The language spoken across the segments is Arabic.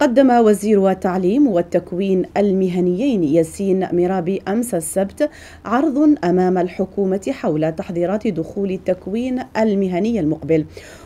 قدم وزير التعليم والتكوين المهنيين ياسين ميرابي أمس السبت عرض أمام الحكومة حول تحضيرات دخول التكوين المهني المقبل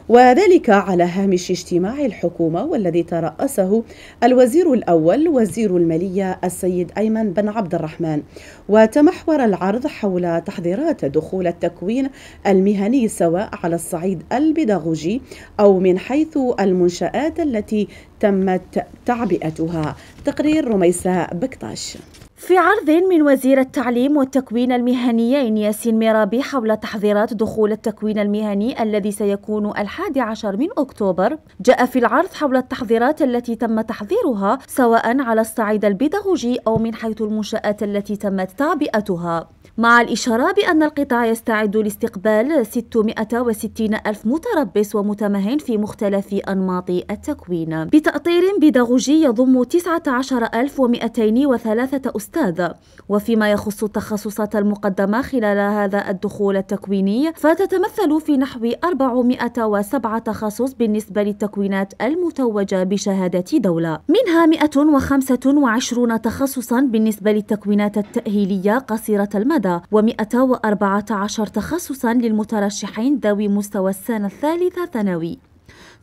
وذلك على هامش اجتماع الحكومة والذي ترأسه الوزير الأول وزير المالية السيد أيمن بن عبد الرحمن وتمحور العرض حول تحضيرات دخول التكوين المهني سواء على الصعيد البيداغوجي أو من حيث المنشآت التي تمت تعبئتها تقرير رميسة بكتاش في عرض من وزير التعليم والتكوين المهني ياسين ميرابي حول تحضيرات دخول التكوين المهني الذي سيكون الحادي عشر من أكتوبر جاء في العرض حول التحضيرات التي تم تحضيرها سواء على الصعيد البيداغوجي أو من حيث المنشآت التي تمت تعبئتها مع الإشارة بأن القطاع يستعد لاستقبال 660 ألف متربص ومتمهن في مختلف أنماط التكوين بتأطير بيداغوجي يضم 19203 أستاذ الأستاذ وفيما يخص التخصصات المقدمة خلال هذا الدخول التكويني فتتمثل في نحو 407 تخصص بالنسبة للتكوينات المتوجة بشهادة دولة منها 125 تخصصا بالنسبة للتكوينات التأهيلية قصيرة المدى و114 تخصصا للمترشحين ذوي مستوى السنة الثالثة ثانوي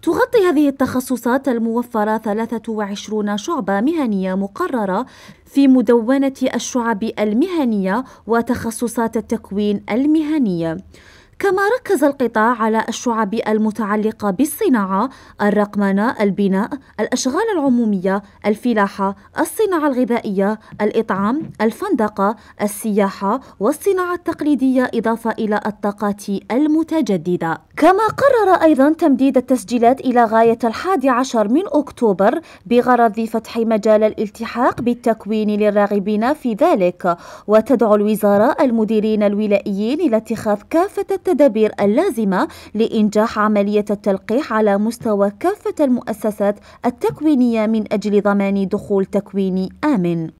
تغطي هذه التخصصات الموفرة 23 شعبة مهنية مقررة في مدونة الشعب المهنية وتخصصات التكوين المهنية كما ركز القطاع على الشعب المتعلقة بالصناعة الرقمنة البناء الأشغال العمومية الفلاحة الصناعة الغذائية الإطعام الفندقة السياحة والصناعة التقليدية إضافة إلى الطاقات المتجددة كما قرر أيضا تمديد التسجيلات إلى غاية الحادي عشر من أكتوبر بغرض فتح مجال الالتحاق بالتكوين للراغبين في ذلك وتدعو الوزارة المديرين الولائيين إلى اتخاذ كافة التدابير اللازمة لإنجاح عملية التلقيح على مستوى كافة المؤسسات التكوينية من أجل ضمان دخول تكويني آمن